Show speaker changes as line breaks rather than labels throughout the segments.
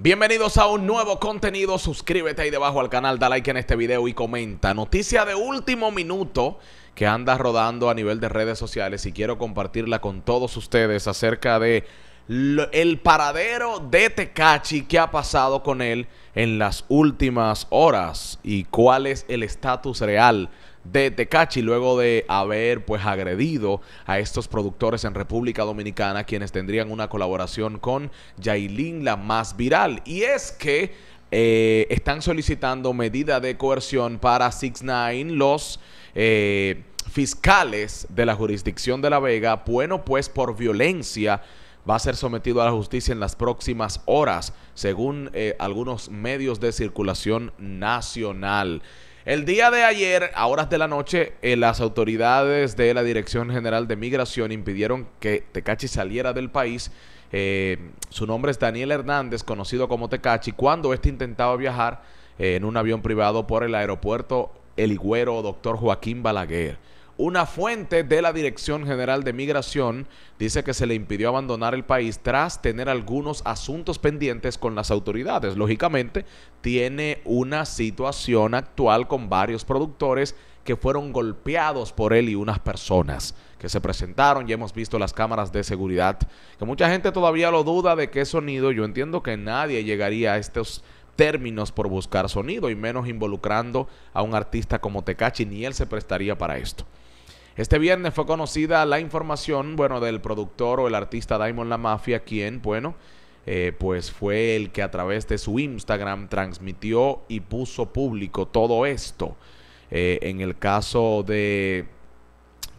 Bienvenidos a un nuevo contenido, suscríbete ahí debajo al canal, da like en este video y comenta. Noticia de último minuto que anda rodando a nivel de redes sociales y quiero compartirla con todos ustedes acerca de el paradero de Tecachi, qué ha pasado con él en las últimas horas y cuál es el estatus real de Tecachi luego de haber pues agredido a estos productores en República Dominicana quienes tendrían una colaboración con Yailin la más viral y es que eh, están solicitando medida de coerción para Six Nine los eh, fiscales de la jurisdicción de La Vega bueno pues por violencia va a ser sometido a la justicia en las próximas horas según eh, algunos medios de circulación nacional el día de ayer, a horas de la noche, eh, las autoridades de la Dirección General de Migración impidieron que Tecachi saliera del país. Eh, su nombre es Daniel Hernández, conocido como Tecachi, cuando este intentaba viajar eh, en un avión privado por el aeropuerto El Higüero Doctor Joaquín Balaguer. Una fuente de la Dirección General de Migración dice que se le impidió abandonar el país tras tener algunos asuntos pendientes con las autoridades. Lógicamente, tiene una situación actual con varios productores que fueron golpeados por él y unas personas que se presentaron. Ya hemos visto las cámaras de seguridad, que mucha gente todavía lo duda de qué sonido. Yo entiendo que nadie llegaría a estos términos por buscar sonido y menos involucrando a un artista como Tecachi, ni él se prestaría para esto. Este viernes fue conocida la información, bueno, del productor o el artista Daimon La Mafia, quien, bueno, eh, pues fue el que a través de su Instagram transmitió y puso público todo esto. Eh, en el caso de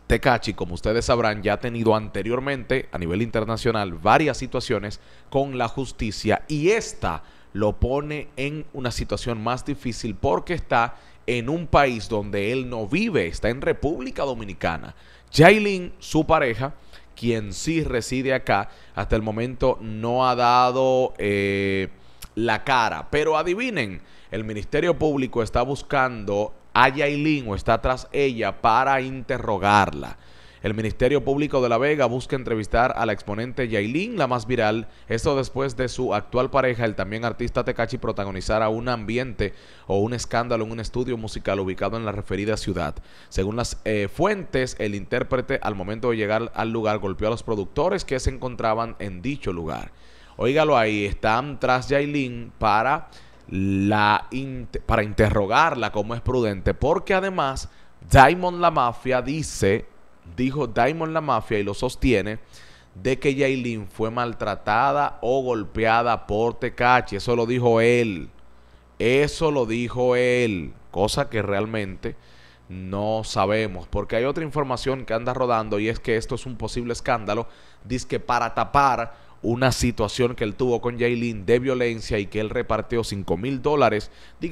Tecachi, como ustedes sabrán, ya ha tenido anteriormente a nivel internacional varias situaciones con la justicia y esta lo pone en una situación más difícil porque está en un país donde él no vive, está en República Dominicana. Jailin, su pareja, quien sí reside acá, hasta el momento no ha dado eh, la cara. Pero adivinen, el Ministerio Público está buscando a Yailin o está tras ella para interrogarla. El Ministerio Público de La Vega busca entrevistar a la exponente Yailin, la más viral, esto después de su actual pareja, el también artista Tecachi, protagonizar a un ambiente o un escándalo en un estudio musical ubicado en la referida ciudad. Según las eh, fuentes, el intérprete al momento de llegar al lugar golpeó a los productores que se encontraban en dicho lugar. Óigalo ahí, están tras Yailin para, la para interrogarla como es prudente, porque además Diamond La Mafia dice dijo Diamond La Mafia y lo sostiene de que Jaylin fue maltratada o golpeada por Tecachi. Eso lo dijo él. Eso lo dijo él. Cosa que realmente no sabemos. Porque hay otra información que anda rodando y es que esto es un posible escándalo. Dice que para tapar una situación que él tuvo con Jaylin de violencia y que él repartió 5 mil dólares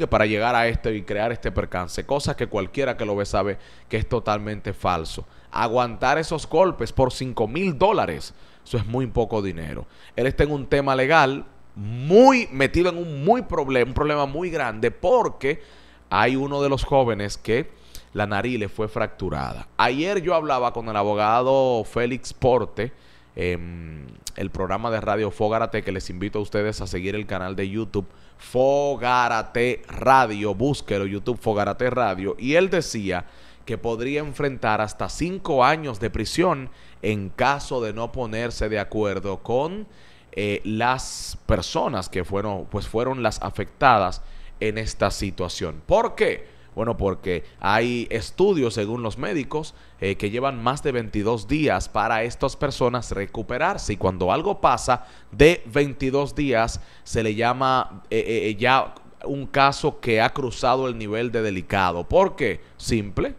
para llegar a esto y crear este percance. Cosa que cualquiera que lo ve sabe que es totalmente falso. Aguantar esos golpes por 5 mil dólares, eso es muy poco dinero. Él está en un tema legal muy metido en un, muy problema, un problema muy grande porque hay uno de los jóvenes que la nariz le fue fracturada. Ayer yo hablaba con el abogado Félix Porte Em, el programa de radio Fogarate, que les invito a ustedes a seguir el canal de YouTube Fogarate Radio. Búsquelo, YouTube Fogarate Radio. Y él decía que podría enfrentar hasta cinco años de prisión en caso de no ponerse de acuerdo con eh, las personas que fueron, pues fueron las afectadas en esta situación. ¿Por qué? Bueno, porque hay estudios, según los médicos, eh, que llevan más de 22 días para estas personas recuperarse. Y cuando algo pasa de 22 días, se le llama eh, eh, ya un caso que ha cruzado el nivel de delicado. ¿Por qué? Simple.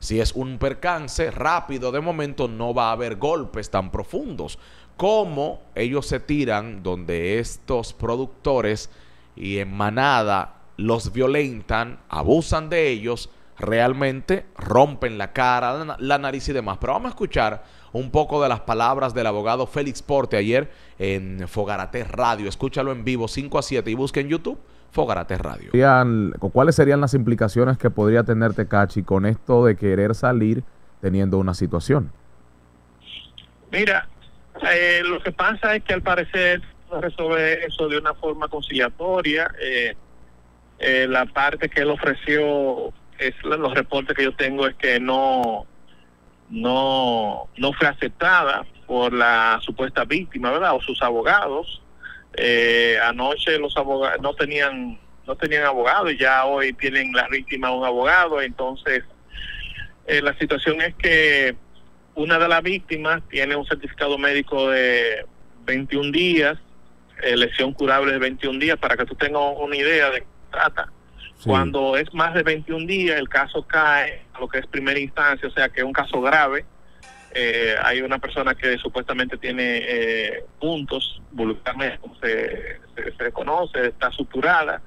Si es un percance rápido, de momento no va a haber golpes tan profundos. ¿Cómo ellos se tiran donde estos productores y en manada los violentan, abusan de ellos, realmente rompen la cara, la nariz y demás. Pero vamos a escuchar un poco de las palabras del abogado Félix Porte ayer en Fogarate Radio. Escúchalo en vivo 5 a 7 y busque en YouTube Fogarate Radio. ¿Cuáles serían las implicaciones que podría tener Tecachi con esto de querer salir teniendo una situación?
Mira, eh, lo que pasa es que al parecer resolver eso de una forma conciliatoria. Eh, eh, la parte que él ofreció, es los reportes que yo tengo es que no, no, no fue aceptada por la supuesta víctima, ¿verdad? O sus abogados. Eh, anoche los abogados no tenían no tenían abogado y ya hoy tienen la víctima un abogado. Entonces, eh, la situación es que una de las víctimas tiene un certificado médico de 21 días, lesión curable de 21 días, para que tú tengas una idea de trata. Cuando es más de 21 días, el caso cae a lo que es primera instancia, o sea que es un caso grave. Eh, hay una persona que supuestamente tiene eh, puntos, voluntariamente, como se, se, está suturada,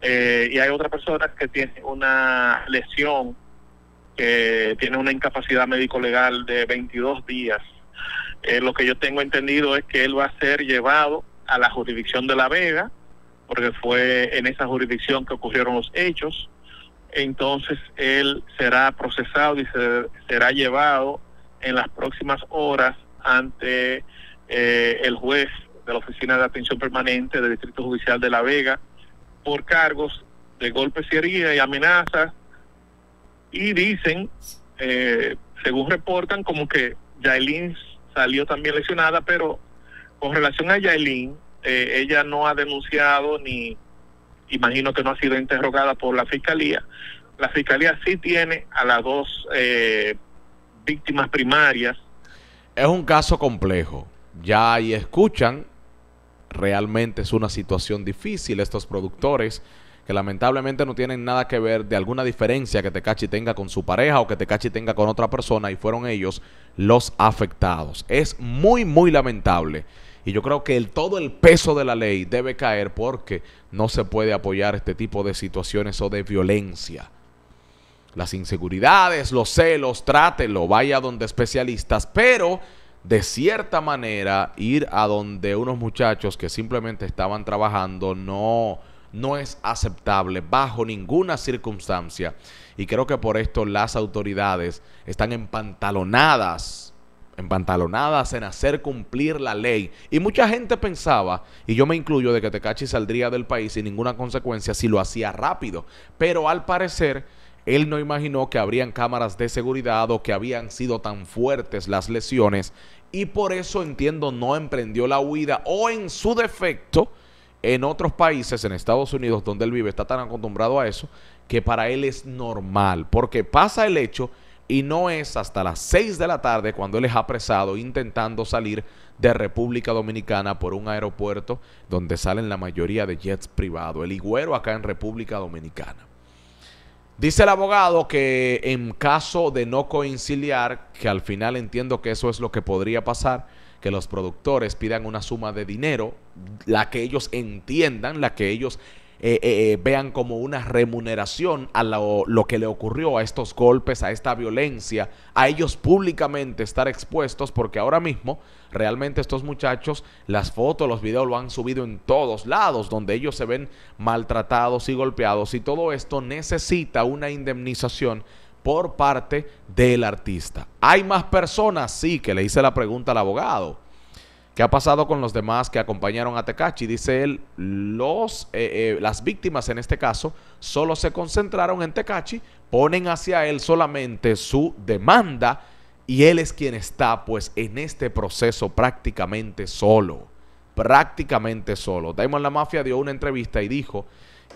eh, y hay otra persona que tiene una lesión, que tiene una incapacidad médico-legal de 22 días. lo que yo tengo entendido es que él va a ser llevado a la jurisdicción de La Vega, porque fue en esa jurisdicción que ocurrieron los hechos. Entonces él será procesado y será llevado en las próximas horas ante eh, el juez de la Oficina de Atención Permanente del Distrito Judicial de La Vega por cargos de golpes y heridas y amenazas. Y dicen, eh, según reportan, como que Yailin salió también lesionada, pero con relación a Yailin, eh, ella no ha denunciado ni imagino que no ha sido interrogada por la fiscalía. La fiscalía sí tiene a las dos eh, víctimas primarias.
Es un caso complejo. Ya ahí escuchan, realmente es una situación difícil estos productores que lamentablemente no tienen nada que ver de alguna diferencia que Tecachi tenga con su pareja o que Tecachi tenga con otra persona y fueron ellos los afectados. Es muy, muy lamentable. Y yo creo que todo el peso de la ley debe caer porque no se puede apoyar este tipo de situaciones o de violencia. Las inseguridades, los celos, trátelo, vaya donde especialistas, pero de cierta manera ir a donde unos muchachos que simplemente estaban trabajando no no es aceptable bajo ninguna circunstancia y creo que por esto las autoridades están empantalonadas pantalonadas, en hacer cumplir la ley. Y mucha gente pensaba, y yo me incluyo, de que Tecachi saldría del país sin ninguna consecuencia si lo hacía rápido. Pero al parecer, él no imaginó que habrían cámaras de seguridad o que habían sido tan fuertes las lesiones. Y por eso entiendo no emprendió la huida o en su defecto. En otros países, en Estados Unidos, donde él vive, está tan acostumbrado a eso que para él es normal, porque pasa el hecho y no es hasta las 6 de la tarde cuando él es apresado intentando salir de República Dominicana por un aeropuerto donde salen la mayoría de jets privados, el higüero acá en República Dominicana. Dice el abogado que en caso de no conciliar, que al final entiendo que eso es lo que podría pasar, que los productores pidan una suma de dinero, la que ellos entiendan, la que ellos eh, eh, eh, vean como una remuneración a lo, lo que le ocurrió, a estos golpes, a esta violencia, a ellos públicamente estar expuestos, porque ahora mismo realmente estos muchachos, las fotos, los videos lo han subido en todos lados, donde ellos se ven maltratados y golpeados, y todo esto necesita una indemnización por parte del artista. ¿Hay más personas? Sí, que le hice la pregunta al abogado. ¿Qué ha pasado con los demás que acompañaron a Tecachi? Dice él, los, eh, eh, las víctimas en este caso solo se concentraron en Tecachi, ponen hacia él solamente su demanda y él es quien está pues en este proceso prácticamente solo, prácticamente solo. Daimon La Mafia dio una entrevista y dijo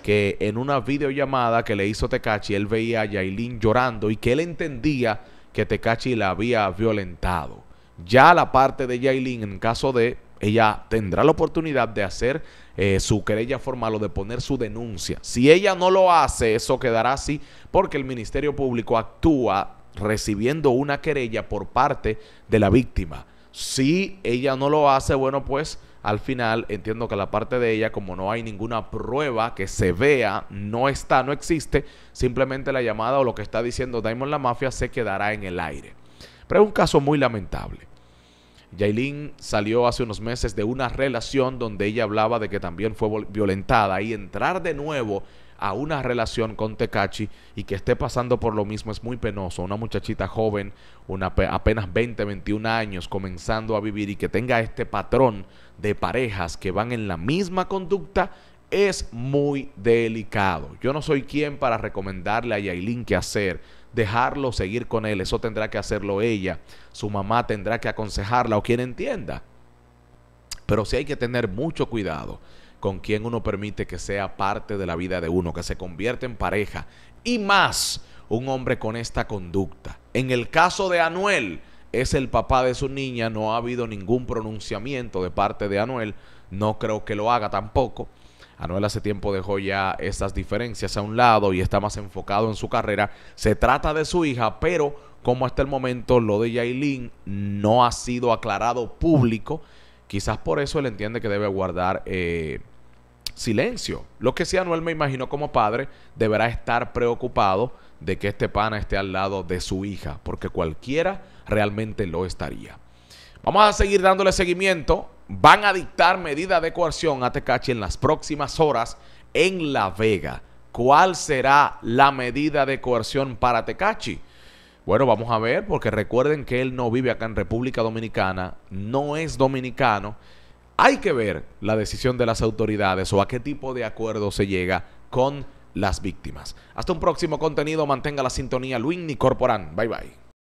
que en una videollamada que le hizo Tecachi, él veía a Yailin llorando y que él entendía que Tecachi la había violentado. Ya la parte de Yailin, en caso de, ella tendrá la oportunidad de hacer eh, su querella formal o de poner su denuncia. Si ella no lo hace, eso quedará así porque el Ministerio Público actúa recibiendo una querella por parte de la víctima. Si ella no lo hace, bueno, pues al final entiendo que la parte de ella, como no hay ninguna prueba que se vea, no está, no existe, simplemente la llamada o lo que está diciendo Daimon la Mafia se quedará en el aire. Pero es un caso muy lamentable. Yailin salió hace unos meses de una relación donde ella hablaba de que también fue violentada y entrar de nuevo a una relación con Tecachi y que esté pasando por lo mismo es muy penoso. Una muchachita joven, una, apenas 20, 21 años, comenzando a vivir y que tenga este patrón de parejas que van en la misma conducta es muy delicado. Yo no soy quien para recomendarle a Yailin qué hacer, dejarlo seguir con él, eso tendrá que hacerlo ella, su mamá tendrá que aconsejarla o quien entienda. Pero sí hay que tener mucho cuidado con quien uno permite que sea parte de la vida de uno, que se convierta en pareja. Y más un hombre con esta conducta. En el caso de Anuel, es el papá de su niña, no ha habido ningún pronunciamiento de parte de Anuel, no creo que lo haga tampoco. Anuel hace tiempo dejó ya estas diferencias a un lado y está más enfocado en su carrera. Se trata de su hija, pero como hasta el momento lo de Yailin no ha sido aclarado público, quizás por eso él entiende que debe guardar eh, silencio. Lo que sí, Anuel me imagino como padre deberá estar preocupado de que este pana esté al lado de su hija, porque cualquiera realmente lo estaría. Vamos a seguir dándole seguimiento van a dictar medida de coerción a Tecachi en las próximas horas en La Vega. ¿Cuál será la medida de coerción para Tecachi? Bueno, vamos a ver, porque recuerden que él no vive acá en República Dominicana, no es dominicano. Hay que ver la decisión de las autoridades o a qué tipo de acuerdo se llega con las víctimas. Hasta un próximo contenido, mantenga la sintonía. Luis Corporán, bye bye.